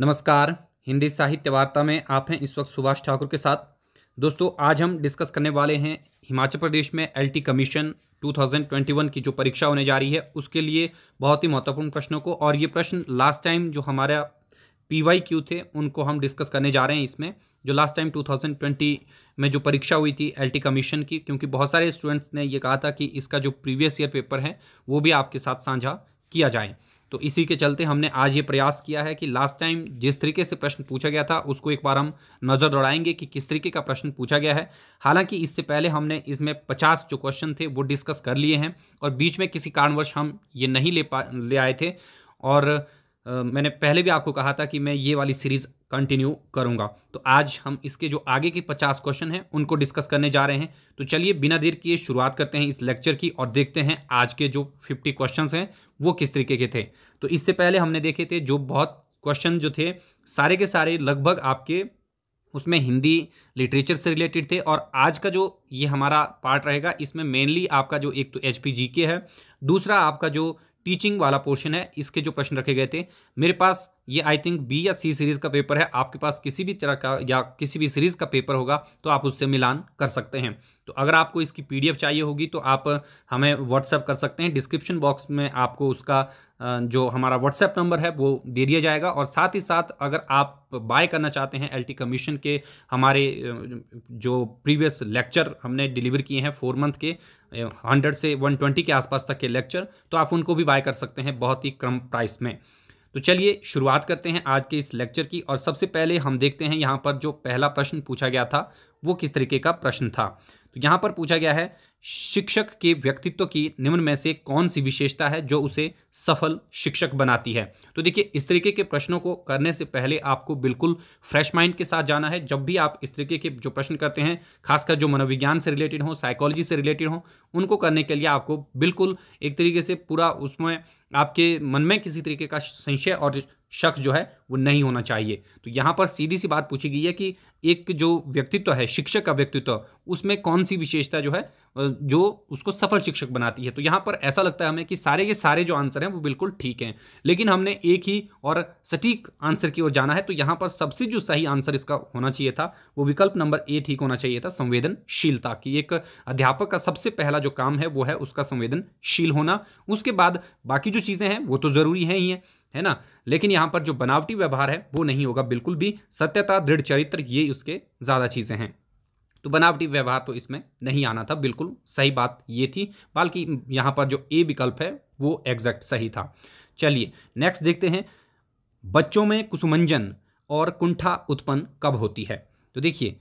नमस्कार हिंदी साहित्य वार्ता में आप हैं इस वक्त सुभाष ठाकुर के साथ दोस्तों आज हम डिस्कस करने वाले हैं हिमाचल प्रदेश में एलटी कमीशन 2021 की जो परीक्षा होने जा रही है उसके लिए बहुत ही महत्वपूर्ण प्रश्नों को और ये प्रश्न लास्ट टाइम जो हमारा पी वाई क्यू थे उनको हम डिस्कस करने जा रहे हैं इसमें जो लास्ट टाइम 2020 में जो परीक्षा हुई थी एलटी कमीशन की क्योंकि बहुत सारे स्टूडेंट्स ने ये कहा था कि इसका जो प्रीवियस ईयर पेपर है वो भी आपके साथ साझा किया जाए तो इसी के चलते हमने आज ये प्रयास किया है कि लास्ट टाइम जिस तरीके से प्रश्न पूछा गया था उसको एक बार हम नज़र दौड़ाएंगे कि किस तरीके का प्रश्न पूछा गया है हालांकि इससे पहले हमने इसमें पचास जो क्वेश्चन थे वो डिस्कस कर लिए हैं और बीच में किसी कारणवश हम ये नहीं ले पा ले आए थे और मैंने पहले भी आपको कहा था कि मैं ये वाली सीरीज़ कंटिन्यू करूँगा तो आज हम इसके जो आगे के पचास क्वेश्चन हैं उनको डिस्कस करने जा रहे हैं तो चलिए बिना देर किए शुरुआत करते हैं इस लेक्चर की और देखते हैं आज के जो फिफ्टी क्वेश्चन हैं वो किस तरीके के थे तो इससे पहले हमने देखे थे जो बहुत क्वेश्चन जो थे सारे के सारे लगभग आपके उसमें हिंदी लिटरेचर से रिलेटेड थे और आज का जो ये हमारा पार्ट रहेगा इसमें मेनली आपका जो एक तो एच है दूसरा आपका जो टीचिंग वाला पोर्शन है इसके जो क्वेश्चन रखे गए थे मेरे पास ये आई थिंक बी या सी सीरीज़ का पेपर है आपके पास किसी भी तरह का या किसी भी सीरीज़ का पेपर होगा तो आप उससे मिलान कर सकते हैं तो अगर आपको इसकी पीडीएफ चाहिए होगी तो आप हमें व्हाट्सएप कर सकते हैं डिस्क्रिप्शन बॉक्स में आपको उसका जो हमारा व्हाट्सएप नंबर है वो दे दिया जाएगा और साथ ही साथ अगर आप बाय करना चाहते हैं एलटी कमीशन के हमारे जो प्रीवियस लेक्चर हमने डिलीवर किए हैं फोर मंथ के हंड्रेड से वन ट्वेंटी के आसपास तक के लेक्चर तो आप उनको भी बाय कर सकते हैं बहुत ही कम प्राइस में तो चलिए शुरुआत करते हैं आज के इस लेक्चर की और सबसे पहले हम देखते हैं यहाँ पर जो पहला प्रश्न पूछा गया था वो किस तरीके का प्रश्न था तो यहाँ पर पूछा गया है शिक्षक के व्यक्तित्व की निम्न में से कौन सी विशेषता है जो उसे सफल शिक्षक बनाती है तो देखिए इस तरीके के प्रश्नों को करने से पहले आपको बिल्कुल फ्रेश माइंड के साथ जाना है जब भी आप इस तरीके के जो प्रश्न करते हैं खासकर जो मनोविज्ञान से रिलेटेड हों साइकोलॉजी से रिलेटेड हों उनको करने के लिए आपको बिल्कुल एक तरीके से पूरा उसमें आपके मन में किसी तरीके का संशय और शक जो है वो नहीं होना चाहिए तो यहाँ पर सीधी सी बात पूछी गई है कि एक जो व्यक्तित्व है शिक्षक का व्यक्तित्व उसमें कौन सी विशेषता जो है जो उसको सफल शिक्षक बनाती है तो यहाँ पर ऐसा लगता है हमें कि सारे के सारे जो आंसर हैं वो बिल्कुल ठीक हैं लेकिन हमने एक ही और सटीक आंसर की ओर जाना है तो यहाँ पर सबसे जो सही आंसर इसका होना चाहिए था वो विकल्प नंबर ए ठीक होना चाहिए था संवेदनशीलता की एक अध्यापक का सबसे पहला जो काम है वो है उसका संवेदनशील होना उसके बाद बाकी जो चीज़ें हैं वो तो ज़रूरी है ही हैं है ना लेकिन यहाँ पर जो बनावटी व्यवहार है वो नहीं होगा बिल्कुल भी सत्यता दृढ़ चरित्र ये उसके ज़्यादा चीज़ें हैं तो बनावटी व्यवहार तो इसमें नहीं आना था बिल्कुल सही बात ये थी बल्कि यहाँ पर जो ए विकल्प है वो एग्जैक्ट सही था चलिए नेक्स्ट देखते हैं बच्चों में कुसुमंजन और कुंठा उत्पन्न कब होती है तो देखिए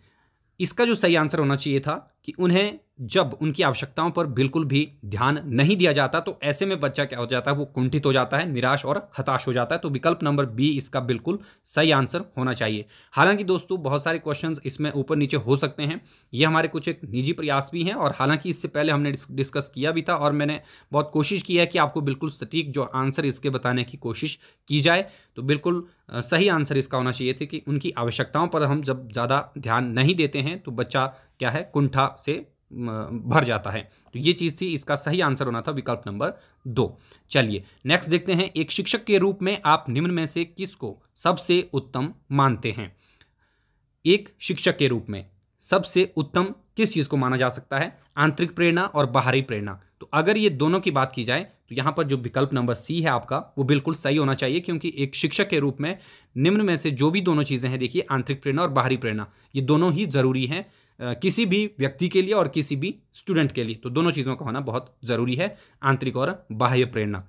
इसका जो सही आंसर होना चाहिए था कि उन्हें जब उनकी आवश्यकताओं पर बिल्कुल भी ध्यान नहीं दिया जाता तो ऐसे में बच्चा क्या हो जाता है वो कुंठित हो जाता है निराश और हताश हो जाता है तो विकल्प नंबर बी इसका बिल्कुल सही आंसर होना चाहिए हालांकि दोस्तों बहुत सारे क्वेश्चन इसमें ऊपर नीचे हो सकते हैं ये हमारे कुछ एक निजी प्रयास भी हैं और हालांकि इससे पहले हमने डिस्कस किया भी था और मैंने बहुत कोशिश की है कि आपको बिल्कुल सटीक जो आंसर इसके बताने की कोशिश की जाए तो बिल्कुल सही आंसर इसका होना चाहिए थे कि उनकी आवश्यकताओं पर हम जब ज़्यादा ध्यान नहीं देते हैं तो बच्चा क्या है कुंठा से भर जाता है तो ये चीज़ थी इसका सही आंसर होना था विकल्प नंबर दो चलिए नेक्स्ट देखते हैं एक शिक्षक के रूप में आप निम्न में से किसको सबसे उत्तम मानते हैं एक शिक्षक के रूप में सबसे उत्तम किस चीज़ को माना जा सकता है आंतरिक प्रेरणा और बाहरी प्रेरणा तो अगर ये दोनों की बात की जाए तो यहाँ पर जो विकल्प नंबर सी है आपका वो बिल्कुल सही होना चाहिए क्योंकि एक शिक्षक के रूप में निम्न में से जो भी दोनों चीज़ें हैं देखिए आंतरिक प्रेरणा और बाहरी प्रेरणा ये दोनों ही ज़रूरी हैं किसी भी व्यक्ति के लिए और किसी भी स्टूडेंट के लिए तो दोनों चीज़ों का होना बहुत ज़रूरी है आंतरिक और बाह्य प्रेरणा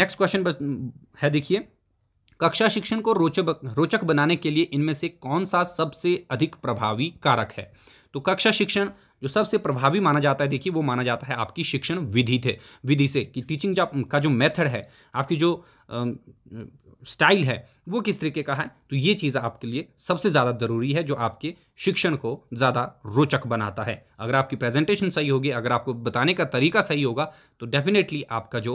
नेक्स्ट क्वेश्चन है देखिए कक्षा शिक्षण को रोचक रोचक बनाने के लिए इनमें से कौन सा सबसे अधिक प्रभावी कारक है तो कक्षा शिक्षण जो सबसे प्रभावी माना जाता है देखिए वो माना जाता है आपकी शिक्षण विधि थे विधि से कि टीचिंग का जो मेथड है आपकी जो स्टाइल है वो किस तरीके का है तो ये चीज़ आपके लिए सबसे ज़्यादा ज़रूरी है जो आपके शिक्षण को ज़्यादा रोचक बनाता है अगर आपकी प्रेजेंटेशन सही होगी अगर आपको बताने का तरीका सही होगा तो डेफिनेटली आपका जो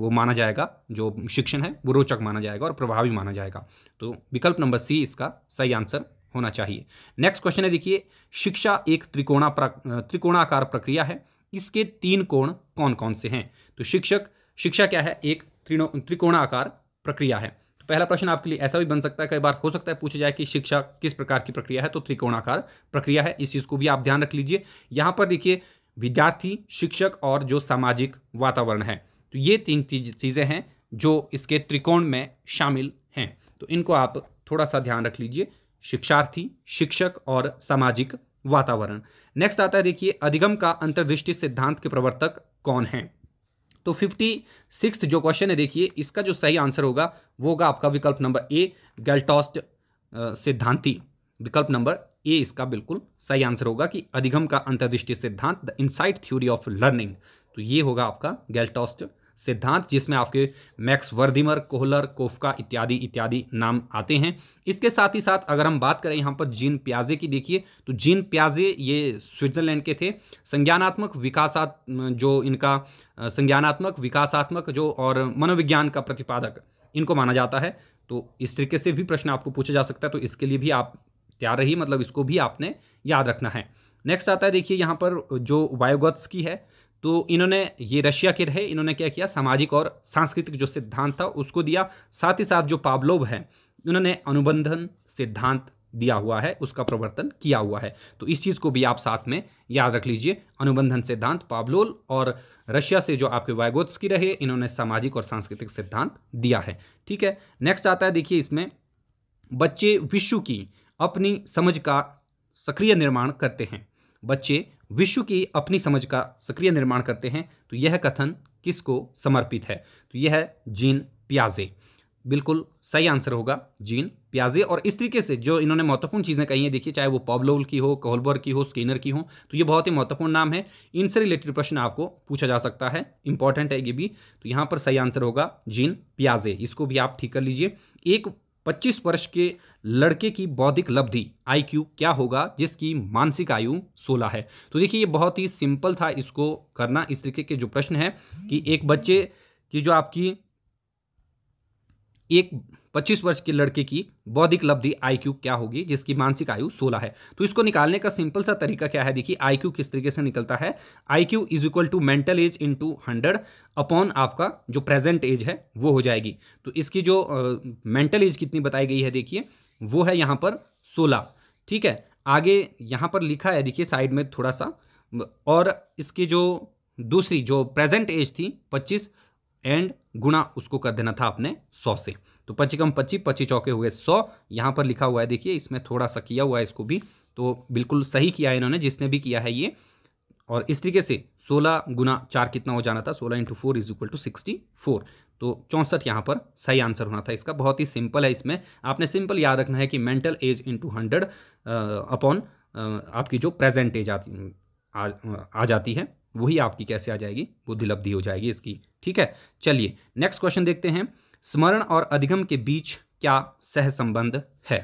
वो माना जाएगा जो शिक्षण है वो रोचक माना जाएगा और प्रभावी माना जाएगा तो विकल्प नंबर सी इसका सही आंसर होना चाहिए नेक्स्ट क्वेश्चन है देखिए शिक्षा एक त्रिकोणा त्रिकोणाकार प्रक्रिया है इसके तीन कोण कौन कौन से हैं तो शिक्षक शिक्षा क्या है एक त्रिकोणाकार प्रक्रिया है तो पहला प्रश्न आपके लिए ऐसा भी बन सकता है कई बार हो सकता है पूछा जाए कि शिक्षा किस प्रकार की प्रक्रिया है तो त्रिकोणाकार प्रक्रिया है इस चीज़ को भी आप ध्यान रख लीजिए यहाँ पर देखिए विद्यार्थी शिक्षक और जो सामाजिक वातावरण है तो ये तीन चीज़ें हैं जो इसके त्रिकोण में शामिल हैं तो इनको आप थोड़ा सा ध्यान रख लीजिए शिक्षार्थी शिक्षक और सामाजिक वातावरण नेक्स्ट आता है देखिए अधिगम का अंतर्दृष्टि सिद्धांत के प्रवर्तक कौन हैं तो फिफ्टी सिक्स जो क्वेश्चन है देखिए इसका जो सही आंसर होगा वो होगा आपका विकल्प नंबर ए गैल्टॉस्ट सिद्धांति विकल्प नंबर ए इसका बिल्कुल सही आंसर होगा कि अधिगम का अंतर्दृष्टि सिद्धांत the insight theory of learning तो ये होगा आपका गैल्टॉस्ट सिद्धांत जिसमें आपके मैक्स वर्दिमर कोहलर कोफका इत्यादि इत्यादि नाम आते हैं इसके साथ ही साथ अगर हम बात करें यहाँ पर जीन प्याजे की देखिए तो जीन प्याजे ये स्विट्जरलैंड के थे संज्ञानात्मक विकासात् जो इनका संज्ञानात्मक विकासात्मक जो और मनोविज्ञान का प्रतिपादक इनको माना जाता है तो इस तरीके से भी प्रश्न आपको पूछा जा सकता है तो इसके लिए भी आप तैयार रहिए मतलब इसको भी आपने याद रखना है नेक्स्ट आता है देखिए यहाँ पर जो वायोगत्स की है तो इन्होंने ये रशिया के रहे इन्होंने क्या किया सामाजिक और सांस्कृतिक जो सिद्धांत था उसको दिया साथ ही साथ जो पाब्लोव है इन्होंने अनुबंधन सिद्धांत दिया हुआ है उसका प्रवर्तन किया हुआ है तो इस चीज़ को भी आप साथ में याद रख लीजिए अनुबंधन सिद्धांत पाब्लोल और रशिया से जो आपके की रहे इन्होंने सामाजिक और सांस्कृतिक सिद्धांत दिया है ठीक है नेक्स्ट आता है देखिए इसमें बच्चे विश्व की अपनी समझ का सक्रिय निर्माण करते हैं बच्चे विश्व की अपनी समझ का सक्रिय निर्माण करते हैं तो यह कथन किसको समर्पित है तो यह है जीन प्याजे बिल्कुल सही आंसर होगा जीन प्याजे और इस तरीके से जो इन्होंने महत्वपूर्ण चीज़ें कही हैं देखिए चाहे वो पॉबलोल की हो कोहलबर की हो स्केनर की हो तो ये बहुत ही महत्वपूर्ण नाम है इनसे रिलेटेड प्रश्न आपको पूछा जा सकता है इंपॉर्टेंट है ये भी तो यहाँ पर सही आंसर होगा जीन प्याजे इसको भी आप ठीक कर लीजिए एक पच्चीस वर्ष के लड़के की बौद्धिक लब्धि आईक्यू क्या होगा जिसकी मानसिक आयु 16 है तो देखिए ये बहुत ही सिंपल था इसको करना इस तरीके के जो प्रश्न है कि एक बच्चे की जो आपकी एक 25 वर्ष के लड़के की बौद्धिक लब्धि आईक्यू क्या होगी जिसकी मानसिक आयु 16 है तो इसको निकालने का सिंपल सा तरीका क्या है देखिए आईक्यू किस तरीके से निकलता है IQ is equal to mental age into hundred upon आपका जो प्रेजेंट एज है वो हो जाएगी तो इसकी जो मेंटल uh, एज कितनी बताई गई है देखिए वो है यहाँ पर सोलह ठीक है आगे यहाँ पर लिखा है देखिए साइड में थोड़ा सा और इसकी जो दूसरी जो प्रेजेंट एज थी पच्चीस एंड गुणा उसको कर देना था आपने सौ से तो पच्चीकम पच्चीस पच्चीस चौके हुए सौ यहाँ पर लिखा हुआ है देखिए इसमें थोड़ा सा किया हुआ है इसको भी तो बिल्कुल सही किया है इन्होंने जिसने भी किया है ये और इस तरीके से सोलह गुना चार कितना हो जाना था सोलह into four is equal to sixty four तो चौंसठ यहाँ पर सही आंसर होना था इसका बहुत ही सिंपल है इसमें आपने सिंपल याद रखना है कि mental age into hundred upon आपकी जो प्रेजेंट एज आती आ, आ जाती है वही आपकी कैसे आ जाएगी बुद्धिलब्धि हो जाएगी इसकी ठीक है चलिए नेक्स्ट क्वेश्चन देखते हैं स्मरण और अधिगम के बीच क्या सहसंबंध है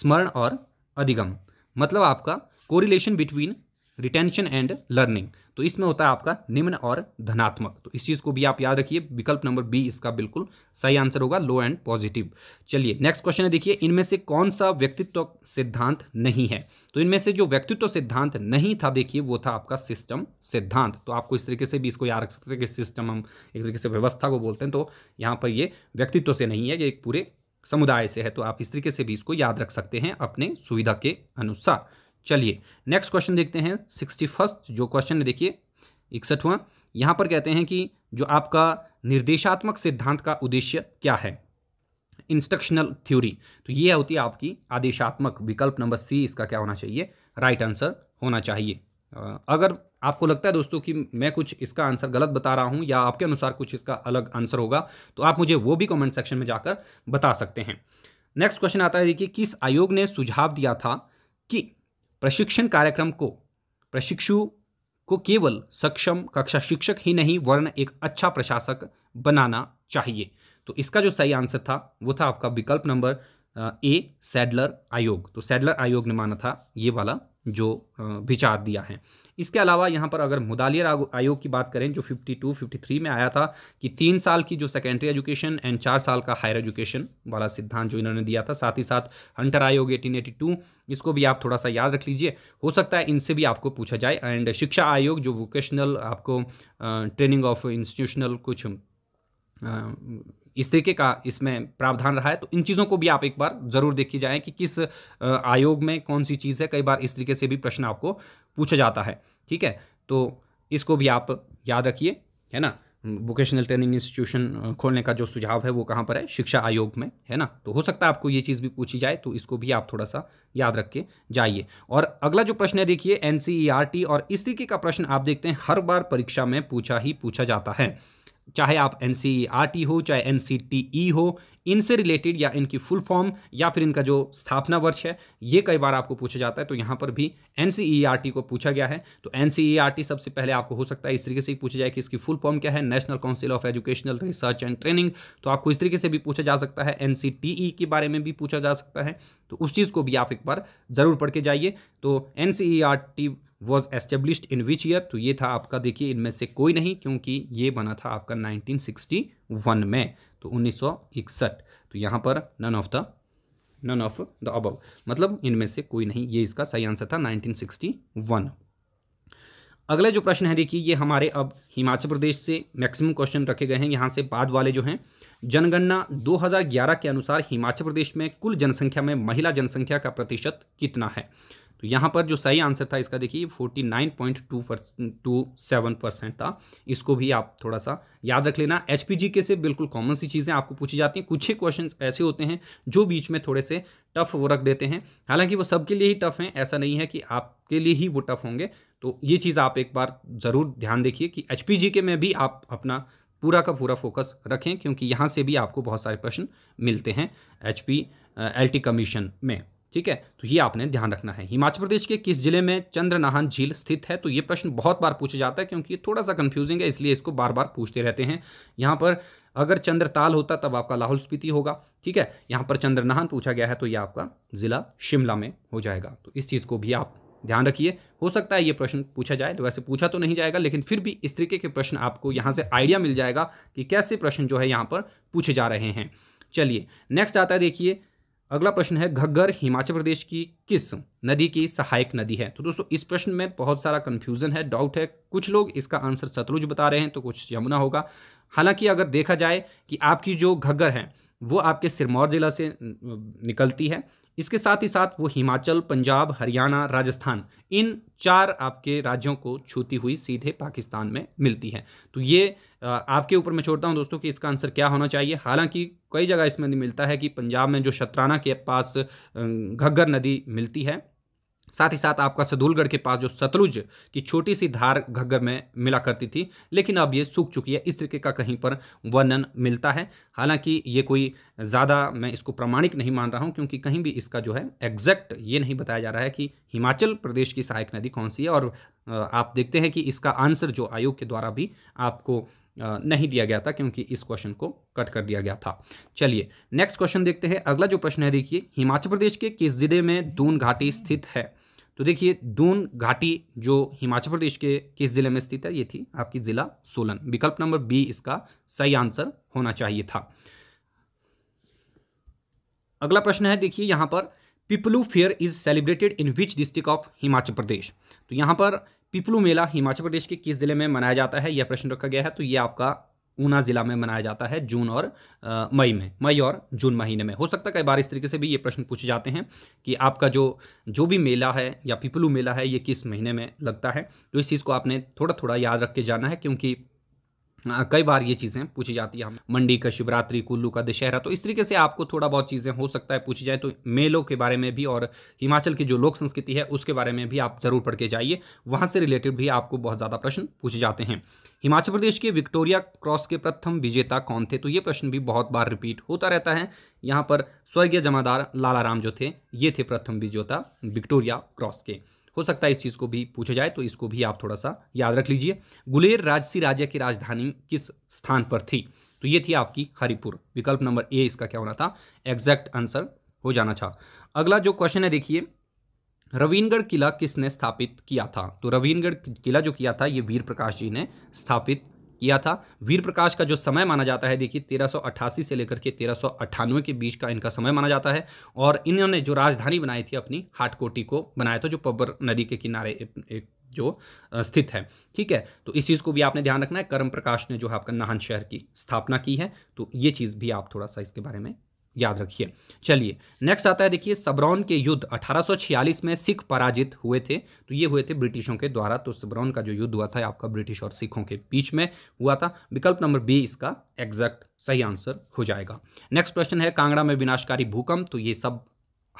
स्मरण और अधिगम मतलब आपका correlation between retention and learning तो इसमें होता है आपका निम्न और धनात्मक तो इस चीज़ को भी आप याद रखिए विकल्प नंबर बी इसका बिल्कुल सही आंसर होगा लो एंड पॉजिटिव चलिए नेक्स्ट क्वेश्चन है देखिए इनमें से कौन सा व्यक्तित्व सिद्धांत नहीं है तो इनमें से जो व्यक्तित्व सिद्धांत नहीं था देखिए वो था आपका सिस्टम सिद्धांत तो आपको इस तरीके से भी इसको याद रख सकते हैं कि सिस्टम हम एक तरीके से व्यवस्था को बोलते हैं तो यहाँ पर ये व्यक्तित्व से नहीं है ये एक पूरे समुदाय से है तो आप इस तरीके से भी इसको याद रख सकते हैं अपने सुविधा के अनुसार चलिए नेक्स्ट क्वेश्चन देखते हैं सिक्सटी फर्स्ट जो क्वेश्चन है देखिए इकसठवा यहाँ पर कहते हैं कि जो आपका निर्देशात्मक सिद्धांत का उद्देश्य क्या है इंस्ट्रक्शनल थ्योरी तो ये होती है आपकी आदेशात्मक विकल्प नंबर सी इसका क्या होना चाहिए राइट आंसर होना चाहिए अगर आपको लगता है दोस्तों कि मैं कुछ इसका आंसर गलत बता रहा हूँ या आपके अनुसार कुछ इसका अलग आंसर होगा तो आप मुझे वो भी कमेंट सेक्शन में जाकर बता सकते हैं नेक्स्ट क्वेश्चन आता है देखिए किस आयोग ने सुझाव दिया था कि प्रशिक्षण कार्यक्रम को प्रशिक्षु को केवल सक्षम कक्षा शिक्षक ही नहीं वर्ण एक अच्छा प्रशासक बनाना चाहिए तो इसका जो सही आंसर था वो था आपका विकल्प नंबर ए सैडलर आयोग तो सैडलर आयोग ने माना था ये वाला जो विचार दिया है इसके अलावा यहाँ पर अगर मुदालियर आयोग की बात करें जो 52, 53 में आया था कि तीन साल की जो सेकेंडरी एजुकेशन एंड चार साल का हायर एजुकेशन वाला सिद्धांत जो इन्होंने दिया था साथ ही साथ हंटर आयोग 1882 इसको भी आप थोड़ा सा याद रख लीजिए हो सकता है इनसे भी आपको पूछा जाए एंड शिक्षा आयोग जो वोकेशनल आपको ट्रेनिंग ऑफ इंस्टीट्यूशनल कुछ इस तरीके का इसमें प्रावधान रहा है तो इन चीज़ों को भी आप एक बार ज़रूर देखिए जाए कि किस आयोग में कौन सी चीज़ है कई बार इस तरीके से भी प्रश्न आपको पूछा जाता है ठीक है तो इसको भी आप याद रखिए है ना वोकेशनल ट्रेनिंग इंस्टीट्यूशन खोलने का जो सुझाव है वो कहाँ पर है शिक्षा आयोग में है ना तो हो सकता है आपको ये चीज़ भी पूछी जाए तो इसको भी आप थोड़ा सा याद रख के जाइए और अगला जो प्रश्न है देखिए एन e और इस तरीके का प्रश्न आप देखते हैं हर बार परीक्षा में पूछा ही पूछा जाता है चाहे आप एन e हो चाहे एन e हो इनसे रिलेटेड या इनकी फुल फॉर्म या फिर इनका जो स्थापना वर्ष है ये कई बार आपको पूछा जाता है तो यहाँ पर भी एन e e को पूछा गया है तो एन e सबसे पहले आपको हो सकता है इस तरीके से पूछा जाए कि इसकी फुल फॉर्म क्या है National Council of Educational Research and Training तो आपको इस तरीके से भी पूछा जा सकता है एन के बारे में भी पूछा जा सकता है तो उस चीज़ को भी आप एक बार ज़रूर पढ़ के जाइए तो N was established in which year तो ये था आपका देखिए इनमें से कोई नहीं क्योंकि ये बना था आपका 1961 में तो उन्नीस तो यहाँ पर none of the none of the above मतलब इनमें से कोई नहीं ये इसका सही आंसर था 1961 अगला जो प्रश्न है देखिए ये हमारे अब हिमाचल प्रदेश से मैक्सिमम क्वेश्चन रखे गए हैं यहाँ से बाद वाले जो हैं जनगणना 2011 के अनुसार हिमाचल प्रदेश में कुल जनसंख्या में महिला जनसंख्या का प्रतिशत कितना है तो यहाँ पर जो सही आंसर था इसका देखिए forty nine point two two seven percent था इसको भी आप थोड़ा सा याद रख लेना एच पी जी के से बिल्कुल कॉमन सी चीज़ें आपको पूछी जाती हैं कुछ ही क्वेश्चन ऐसे होते हैं जो बीच में थोड़े से टफ वो रख देते हैं हालांकि वो सबके लिए ही टफ हैं ऐसा नहीं है कि आपके लिए ही वो टफ होंगे तो ये चीज़ आप एक बार ज़रूर ध्यान देखिए कि एच पी जी के में भी आप अपना पूरा का पूरा फोकस रखें क्योंकि यहाँ से भी आपको बहुत सारे प्रश्न मिलते हैं H P L T commission में ठीक है तो ये आपने ध्यान रखना है हिमाचल प्रदेश के किस जिले में चंद्रनाहन झील स्थित है तो ये प्रश्न बहुत बार पूछा जाता है क्योंकि ये थोड़ा सा कन्फ्यूजिंग है इसलिए इसको बार बार पूछते रहते हैं यहाँ पर अगर चंद्रताल होता तब आपका लाहौल स्पीति होगा ठीक है यहाँ पर चंद्रनाहन पूछा गया है तो ये आपका ज़िला शिमला में हो जाएगा तो इस चीज़ को भी आप ध्यान रखिए हो सकता है ये प्रश्न पूछा जाए तो वैसे पूछा तो नहीं जाएगा लेकिन फिर भी इस तरीके के प्रश्न आपको यहाँ से आइडिया मिल जाएगा कि कैसे प्रश्न जो है यहाँ पर पूछे जा रहे हैं चलिए नेक्स्ट आता है देखिए अगला प्रश्न है घग्गर हिमाचल प्रदेश की किस नदी की सहायक नदी है तो दोस्तों इस प्रश्न में बहुत सारा कन्फ्यूजन है डाउट है कुछ लोग इसका आंसर सतलुज बता रहे हैं तो कुछ यमुना होगा हालांकि अगर देखा जाए कि आपकी जो घग्गर है वो आपके सिरमौर जिला से निकलती है इसके साथ ही साथ वो हिमाचल पंजाब हरियाणा राजस्थान इन चार आपके राज्यों को छूती हुई सीधे पाकिस्तान में मिलती है तो ये आपके ऊपर मैं छोड़ता हूँ दोस्तों कि इसका आंसर क्या होना चाहिए हालांकि कई जगह इसमें मिलता है कि पंजाब में जो शतराना के पास घग्गर नदी मिलती है साथ ही साथ आपका सदूलगढ़ के पास जो सतलुज की छोटी सी धार घग्गर में मिला करती थी लेकिन अब ये सूख चुकी है इस तरीके का कहीं पर वर्णन मिलता है हालांकि ये कोई ज़्यादा मैं इसको प्रमाणिक नहीं मान रहा हूँ क्योंकि कहीं भी इसका जो है एग्जैक्ट ये नहीं बताया जा रहा है कि हिमाचल प्रदेश की सहायक नदी कौन सी है और आप देखते हैं कि इसका आंसर जो आयोग के द्वारा भी आपको नहीं दिया गया था क्योंकि इस क्वेश्चन को कट कर दिया गया था चलिए नेक्स्ट क्वेश्चन देखते हैं अगला जो प्रश्न है देखिए हिमाचल प्रदेश के किस जिले में दून घाटी स्थित है तो देखिए दून घाटी जो हिमाचल प्रदेश के किस जिले में स्थित है ये थी आपकी ज़िला सोलन विकल्प नंबर बी इसका सही आंसर होना चाहिए था अगला प्रश्न है देखिए यहां पर Pipplu fair is celebrated in which district of Himachal Pradesh तो यहां पर पिपलू मेला हिमाचल प्रदेश के किस जिले में मनाया जाता है यह प्रश्न रखा गया है तो ये आपका ऊना जिला में मनाया जाता है जून और मई में मई और जून महीने में हो सकता है कई बार इस तरीके से भी ये प्रश्न पूछे जाते हैं कि आपका जो जो भी मेला है या पिपलू मेला है ये किस महीने में लगता है तो इस चीज़ को आपने थोड़ा थोड़ा याद रख के जाना है क्योंकि हाँ, कई बार ये चीज़ें पूछी जाती है हम मंडी का शिवरात्रि कुल्लू का दशहरा तो इस तरीके से आपको थोड़ा बहुत चीज़ें हो सकता है पूछी जाए तो मेलों के बारे में भी और हिमाचल की जो लोक संस्कृति है उसके बारे में भी आप ज़रूर पढ़ के जाइए वहाँ से रिलेटेड भी आपको बहुत ज़्यादा प्रश्न पूछे जाते हैं हिमाचल प्रदेश के विक्टोरिया क्रॉस के प्रथम विजेता कौन थे तो ये प्रश्न भी बहुत बार रिपीट होता रहता है यहाँ पर स्वर्गीय जमादार लाला राम जो थे ये थे प्रथम विजेता विक्टोरिया क्रॉस के हो सकता है इस चीज़ को भी पूछा जाए तो इसको भी आप थोड़ा सा याद रख लीजिए गुलेर राजसी राज्य की राजधानी किस स्थान पर थी तो ये थी आपकी हरिपुर विकल्प नंबर ए इसका क्या होना था एग्जैक्ट आंसर हो जाना था अगला जो क्वेश्चन है देखिए रवीनगढ़ किला किसने स्थापित किया था तो रवीनगढ़ किला जो किया था ये वीर प्रकाश जी ने स्थापित किया था वीर प्रकाश का जो समय माना जाता है देखिए तेरह से लेकर के तेरह के बीच का इनका समय माना जाता है और इन्होंने जो राजधानी बनाई थी अपनी हाटकोटी को बनाया था जो पब्बर नदी के किनारे एक जो स्थित है ठीक है तो इस चीज़ को भी आपने ध्यान रखना है कर्म प्रकाश ने जो है आपका नाहन शहर की स्थापना की है तो ये चीज़ भी आप थोड़ा सा इसके बारे में याद रखिए चलिए नेक्स्ट आता है देखिए सबरौन के युद्ध 1846 में सिख पराजित हुए थे तो ये हुए थे ब्रिटिशों के द्वारा तो सबरौन का जो युद्ध हुआ था आपका ब्रिटिश और सिखों के बीच में हुआ था विकल्प नंबर बी इसका एग्जैक्ट सही आंसर हो जाएगा नेक्स्ट प्रश्न है कांगड़ा में विनाशकारी भूकंप तो ये सब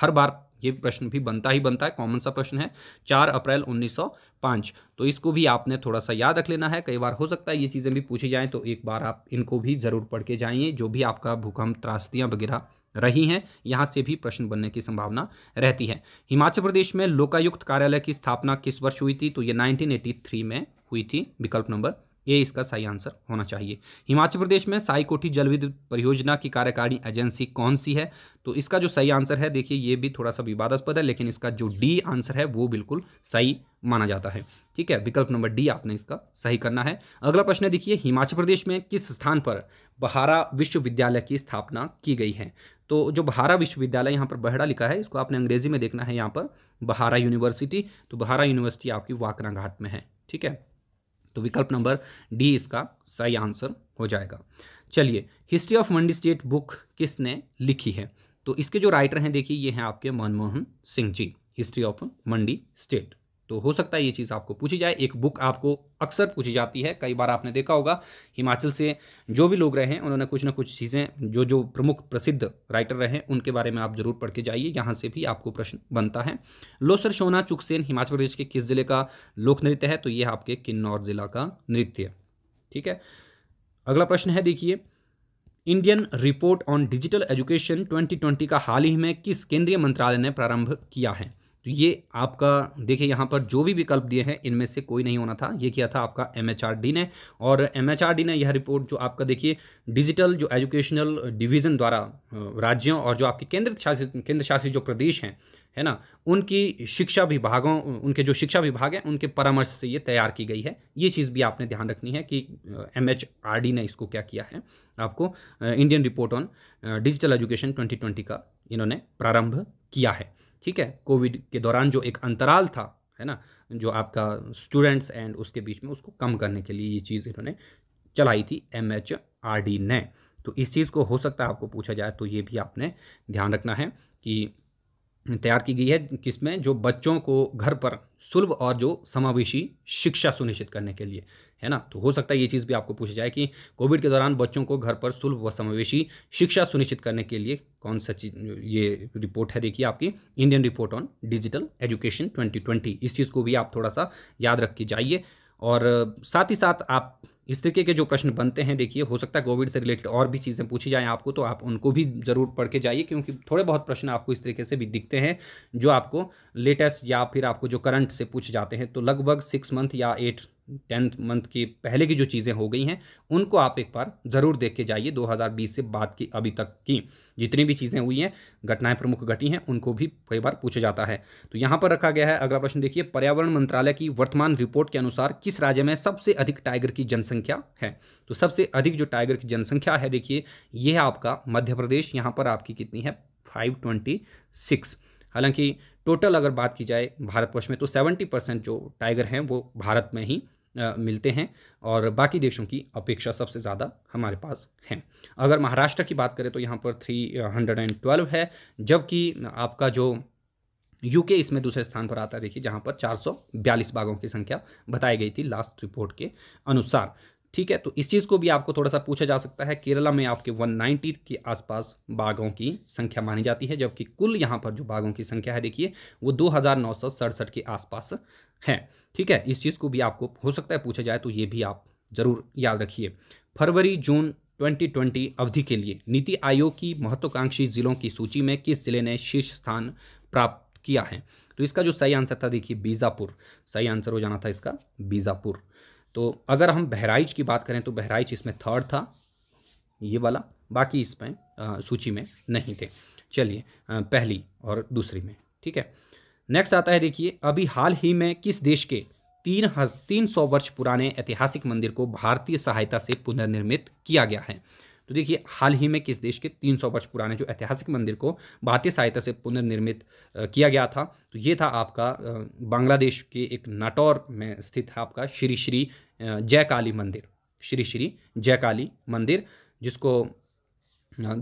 हर बार ये प्रश्न भी बनता ही बनता है कॉमन सा प्रश्न है चार अप्रैल उन्नीस पाँच तो इसको भी आपने थोड़ा सा याद रख लेना है कई बार हो सकता है ये चीज़ें भी पूछी जाएँ तो एक बार आप इनको भी ज़रूर पढ़ के जाइए जो भी आपका भूकंप त्रासदियाँ वगैरह रही हैं यहाँ से भी प्रश्न बनने की संभावना रहती है हिमाचल प्रदेश में लोकायुक्त कार्यालय की स्थापना किस वर्ष हुई थी तो ये 1983 में हुई थी विकल्प नंबर ये इसका सही आंसर होना चाहिए हिमाचल प्रदेश में साई कोठी जल विद्युत परियोजना की कार्यकारिणी एजेंसी कौन सी है तो इसका जो सही आंसर है देखिए ये भी थोड़ा सा विवादास्पद है लेकिन इसका जो डी आंसर है वो बिल्कुल सही माना जाता है ठीक है विकल्प नंबर डी आपने इसका सही करना है अगला प्रश्न देखिए हिमाचल प्रदेश में किस स्थान पर बहारा विश्वविद्यालय की स्थापना की गई है तो जो बहारा विश्वविद्यालय यहाँ पर बहड़ा लिखा है इसको आपने अंग्रेजी में देखना है यहाँ पर बहारा यूनिवर्सिटी तो बहारा यूनिवर्सिटी आपकी वाकना घाट में है ठीक है तो विकल्प नंबर डी इसका सही आंसर हो जाएगा चलिए history of Mandi state book किसने लिखी है तो इसके जो राइटर हैं देखिए ये हैं आपके Manmohan Singh ji history of Mandi state तो हो सकता है ये चीज़ आपको पूछी जाए एक बुक आपको अक्सर पूछी जाती है कई बार आपने देखा होगा हिमाचल से जो भी लोग रहे हैं उन्होंने कुछ ना कुछ चीज़ें जो जो प्रमुख प्रसिद्ध राइटर रहे हैं उनके बारे में आप ज़रूर पढ़ के जाइए यहाँ से भी आपको प्रश्न बनता है लोसर सोना चुकसेन हिमाचल प्रदेश के किस ज़िले का लोक नृत्य है तो ये आपके किन्नौर ज़िला का नृत्य ठीक है अगला प्रश्न है देखिए Indian report on digital education 2020 का हाल ही में किस केंद्रीय मंत्रालय ने प्रारंभ किया है तो ये आपका देखिए यहाँ पर जो भी विकल्प दिए हैं इनमें से कोई नहीं होना था ये किया था आपका एम ने और एम ने यह रिपोर्ट जो आपका देखिए डिजिटल जो एजुकेशनल डिवीज़न द्वारा राज्यों और जो आपके केंद्र शासित केंद्र शासित जो प्रदेश हैं है ना उनकी शिक्षा विभागों उनके जो शिक्षा विभाग हैं उनके परामर्श से ये तैयार की गई है ये चीज़ भी आपने ध्यान रखनी है कि एम ने इसको क्या किया है आपको Indian report on digital education 2020 का इन्होंने प्रारंभ किया है ठीक है कोविड के दौरान जो एक अंतराल था है ना जो आपका स्टूडेंट्स एंड उसके बीच में उसको कम करने के लिए ये चीज़ इन्होंने चलाई थी एम एच आर डी ने तो इस चीज़ को हो सकता है आपको पूछा जाए तो ये भी आपने ध्यान रखना है कि तैयार की गई है किसमें जो बच्चों को घर पर सुलभ और जो समावेशी शिक्षा सुनिश्चित करने के लिए है ना तो हो सकता है ये चीज़ भी आपको पूछा जाए कि कोविड के दौरान बच्चों को घर पर सुलभ व समावेशी शिक्षा सुनिश्चित करने के लिए कौन सा चीज ये रिपोर्ट है देखिए आपकी Indian report on digital education 2020 इस चीज़ को भी आप थोड़ा सा याद रख के जाइए और साथ ही साथ आप इस तरीके के जो प्रश्न बनते हैं देखिए हो सकता है कोविड से रिलेटेड और भी चीज़ें पूछी जाएँ आपको तो आप उनको भी ज़रूर पढ़ के जाइए क्योंकि थोड़े बहुत प्रश्न आपको इस तरीके से भी दिखते हैं जो आपको लेटेस्ट या फिर आपको जो करंट से पूछ जाते हैं तो लगभग सिक्स मंथ या एट टेंथ मंथ की पहले की जो चीज़ें हो गई हैं उनको आप एक बार ज़रूर देख के जाइए 2020 से बाद की अभी तक की जितनी भी चीज़ें हुई हैं घटनाएं प्रमुख घटी हैं उनको भी कई बार पूछा जाता है तो यहाँ पर रखा गया है अगला प्रश्न देखिए पर्यावरण मंत्रालय की वर्तमान रिपोर्ट के अनुसार किस राज्य में सबसे अधिक टाइगर की जनसंख्या है तो सबसे अधिक जो टाइगर की जनसंख्या है देखिए यह है आपका मध्य प्रदेश यहाँ पर आपकी कितनी है फाइव हालांकि टोटल अगर बात की जाए भारतवर्ष में तो 70 परसेंट जो टाइगर हैं वो भारत में ही मिलते हैं और बाकी देशों की अपेक्षा सबसे ज़्यादा हमारे पास है अगर महाराष्ट्र की बात करें तो यहाँ पर थ्री हंड्रेड एंड ट्वेल्व है जबकि आपका जो यूके इसमें दूसरे स्थान पर आता है देखिए जहाँ पर चार सौ बयालीस बाघों की संख्या बताई गई थी लास्ट रिपोर्ट के अनुसार ठीक है तो इस चीज़ को भी आपको थोड़ा सा पूछा जा सकता है केरला में आपके 190 के आसपास बाघों की संख्या मानी जाती है जबकि कुल यहाँ पर जो बाघों की संख्या है देखिए वो दो के आसपास है ठीक है इस चीज़ को भी आपको हो सकता है पूछा जाए तो ये भी आप ज़रूर याद रखिए फरवरी जून 2020 अवधि के लिए नीति आयोग की महत्वाकांक्षी जिलों की सूची में किस जिले ने शीर्ष स्थान प्राप्त किया है तो इसका जो सही आंसर था देखिए बीजापुर सही आंसर हो जाना था इसका बीजापुर तो अगर हम बहराइच की बात करें तो बहराइच इसमें थर्ड था ये वाला बाकी इसमें सूची में नहीं थे चलिए पहली और दूसरी में ठीक है नेक्स्ट आता है देखिए अभी हाल ही में किस देश के तीन हज तीन सौ वर्ष पुराने ऐतिहासिक मंदिर को भारतीय सहायता से पुनर्निर्मित किया गया है तो देखिए हाल ही में किस देश के तीन सौ वर्ष पुराने जो ऐतिहासिक मंदिर को भारतीय सहायता से पुनर्निर्मित किया गया था तो ये था आपका बांग्लादेश के एक नाटौर में स्थित है आपका श्री श्री जय काली मंदिर श्री श्री जय काली मंदिर जिसको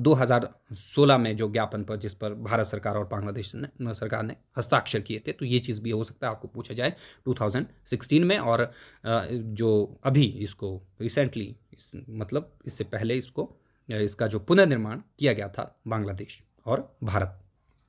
2016 में जो ज्ञापन पर जिस पर भारत सरकार और बांग्लादेश ने सरकार ने हस्ताक्षर किए थे तो ये चीज़ भी हो सकता है आपको पूछा जाए 2016 में और जो अभी इसको रिसेंटली इस, मतलब इससे पहले इसको इसका जो पुनर्निर्माण किया गया था बांग्लादेश और भारत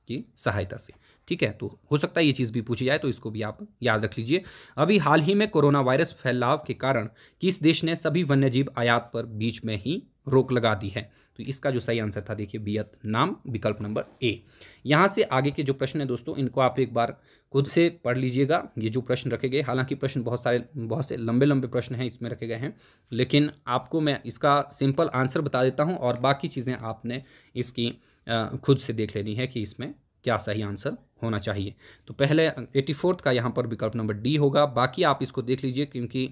की सहायता से ठीक है तो हो सकता है ये चीज़ भी पूछी जाए तो इसको भी आप याद रख लीजिए अभी हाल ही में कोरोना वायरस फैलाव के कारण किस देश ने सभी वन्यजीव आयात पर बीच में ही रोक लगा दी है तो इसका जो सही आंसर था देखिए बियत नाम विकल्प नंबर ए यहाँ से आगे के जो प्रश्न है दोस्तों इनको आप एक बार खुद से पढ़ लीजिएगा ये जो प्रश्न रखे गए हालांकि प्रश्न बहुत सारे बहुत से लंबे लंबे प्रश्न हैं इसमें रखे गए हैं लेकिन आपको मैं इसका सिंपल आंसर बता देता हूँ और बाकी चीज़ें आपने इसकी खुद से देख लेनी है कि इसमें क्या सही आंसर होना चाहिए तो पहले एटी फोर्थ का यहाँ पर विकल्प नंबर डी होगा बाकी आप इसको देख लीजिए क्योंकि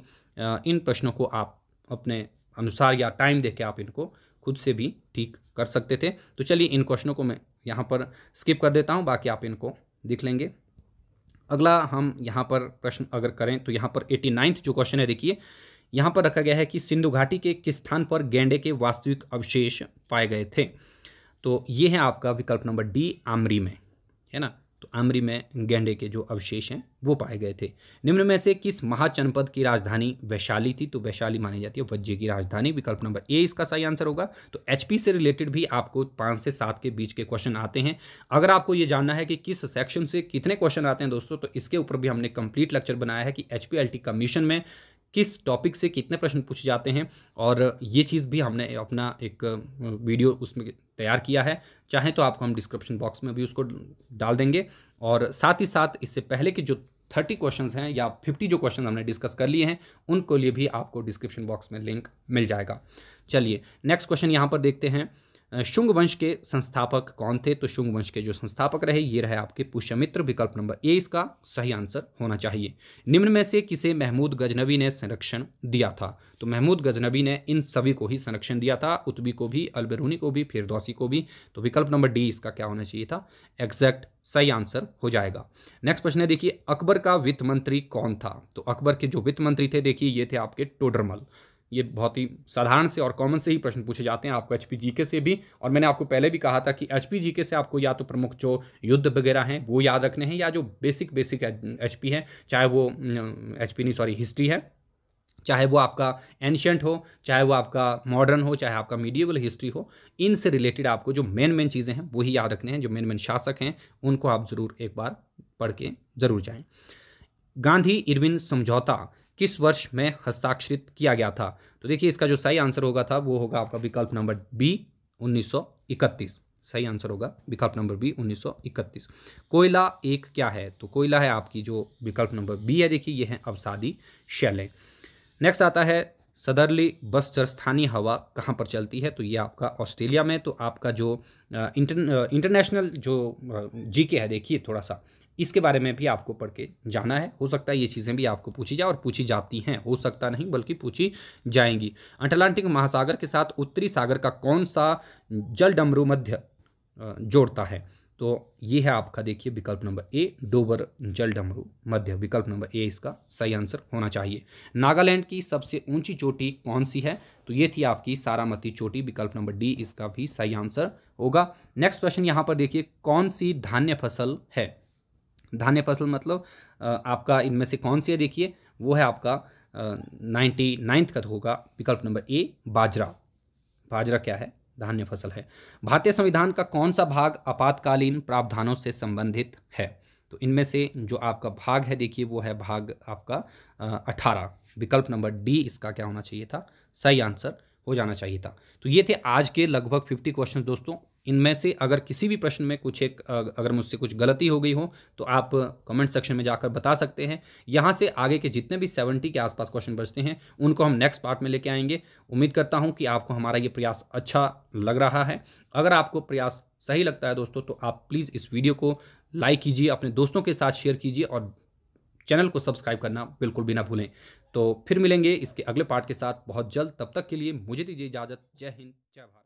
इन प्रश्नों को आप अपने अनुसार या टाइम दे के आप इनको खुद से भी ठीक कर सकते थे तो चलिए इन क्वेश्चनों को मैं यहाँ पर स्किप कर देता हूँ बाकी आप इनको देख लेंगे अगला हम यहाँ पर प्रश्न अगर करें तो यहाँ पर एटी नाइन्थ जो क्वेश्चन है देखिए यहाँ पर रखा गया है कि सिंधु घाटी के किस स्थान पर गेंडे के वास्तविक अवशेष पाए गए थे तो ये है आपका विकल्प नंबर डी आमरी में है ना तो आमरी में गेंडे के जो अवशेष हैं वो पाए गए थे निम्न में से किस महाचनपद की राजधानी वैशाली थी तो वैशाली मानी जाती है वज्जे की राजधानी विकल्प नंबर ए इसका सही आंसर होगा तो एचपी से रिलेटेड भी आपको पाँच से सात के बीच के क्वेश्चन आते हैं अगर आपको ये जानना है कि किस सेक्शन से कितने क्वेश्चन आते हैं दोस्तों तो इसके ऊपर भी हमने कंप्लीट लेक्चर बनाया है कि एच कमीशन में किस टॉपिक से कितने प्रश्न पूछे जाते हैं और ये चीज़ भी हमने अपना एक वीडियो उसमें तैयार किया है चाहें तो आपको हम डिस्क्रिप्शन बॉक्स में भी उसको डाल देंगे और साथ ही साथ इससे पहले के जो थर्टी क्वेश्चंस हैं या फिफ्टी जो क्वेश्चन हमने डिस्कस कर लिए हैं उनको लिए भी आपको डिस्क्रिप्शन बॉक्स में लिंक मिल जाएगा चलिए नेक्स्ट क्वेश्चन यहाँ पर देखते हैं शुंग वंश के संस्थापक कौन थे तो शुंग वंश के जो संस्थापक रहे ये रहे आपके पुष्यमित्र विकल्प नंबर ए इसका सही आंसर होना चाहिए निम्न में से किसे महमूद गजनवी ने संरक्षण दिया था तो महमूद गजनबी ने इन सभी को ही संरक्षण दिया था उतबी को भी अलबरूनी को भी फिरदौसी को भी तो विकल्प नंबर डी इसका क्या होना चाहिए था एग्जैक्ट सही आंसर हो जाएगा नेक्स्ट प्रश्न है देखिए अकबर का वित्त मंत्री कौन था तो अकबर के जो वित्त मंत्री थे देखिए ये थे आपके टोडरमल ये बहुत ही साधारण से और कॉमन से ही प्रश्न पूछे जाते हैं आपको एच पी से भी और मैंने आपको पहले भी कहा था कि एच पी से आपको या तो प्रमुख जो युद्ध वगैरह हैं वो याद रखने हैं या जो बेसिक बेसिक एच है चाहे वो एच नहीं सॉरी हिस्ट्री है चाहे वो आपका एंशंट हो चाहे वो आपका मॉडर्न हो चाहे आपका मीडियवल हिस्ट्री हो इनसे रिलेटेड आपको जो मेन मेन चीज़ें हैं वही याद रखने हैं जो मेन मेन शासक हैं उनको आप ज़रूर एक बार पढ़ के ज़रूर जाएँ गांधी इरविन समझौता किस वर्ष में हस्ताक्षरित किया गया था तो देखिए इसका जो सही आंसर होगा था वो होगा आपका विकल्प नंबर बी 1931 सही आंसर होगा विकल्प नंबर बी 1931 कोयला एक क्या है तो कोयला है आपकी जो विकल्प नंबर बी है देखिए ये है अवसादी शैलें नेक्स्ट आता है सदरली बस स्थानीय हवा कहाँ पर चलती है तो ये आपका ऑस्ट्रेलिया में तो आपका जो इंटर इंटरनेशनल जो जी के है देखिए थोड़ा सा इसके बारे में भी आपको पढ़ के जाना है हो सकता है ये चीज़ें भी आपको पूछी जाए और पूछी जाती हैं हो सकता नहीं बल्कि पूछी जाएंगी अटलांटिक महासागर के साथ उत्तरी सागर का कौन सा जल डमरू मध्य जोड़ता है तो ये है आपका देखिए विकल्प नंबर ए डोबर जल डमरू मध्य विकल्प नंबर ए इसका सही आंसर होना चाहिए नागालैंड की सबसे ऊंची चोटी कौन सी है तो ये थी आपकी सारामती चोटी विकल्प नंबर डी इसका भी सही आंसर होगा नेक्स्ट क्वेश्चन यहाँ पर देखिए कौन सी धान्य फसल है धान्य फसल मतलब आपका इनमें से कौन सी है देखिए वो है आपका नाइन्टी नाइन्थ का होगा विकल्प नंबर ए बाजरा बाजरा क्या है धान्य फसल है भारतीय संविधान का कौन सा भाग आपातकालीन प्रावधानों से संबंधित है तो इनमें से जो आपका भाग है देखिए वो है भाग आपका अठारह विकल्प नंबर डी इसका क्या होना चाहिए था सही आंसर हो जाना चाहिए था तो ये थे आज के लगभग फिफ्टी क्वेश्चन दोस्तों इनमें से अगर किसी भी प्रश्न में कुछ एक अगर मुझसे कुछ गलती हो गई हो तो आप कमेंट सेक्शन में जाकर बता सकते हैं यहाँ से आगे के जितने भी सेवेंटी के आसपास क्वेश्चन बचते हैं उनको हम नेक्स्ट पार्ट में लेके आएंगे उम्मीद करता हूँ कि आपको हमारा ये प्रयास अच्छा लग रहा है अगर आपको प्रयास सही लगता है दोस्तों तो आप प्लीज़ इस वीडियो को लाइक कीजिए अपने दोस्तों के साथ शेयर कीजिए और चैनल को सब्सक्राइब करना बिल्कुल भी ना भूलें तो फिर मिलेंगे इसके अगले पार्ट के साथ बहुत जल्द तब तक के लिए मुझे दीजिए इजाज़त जय हिंद जय भारत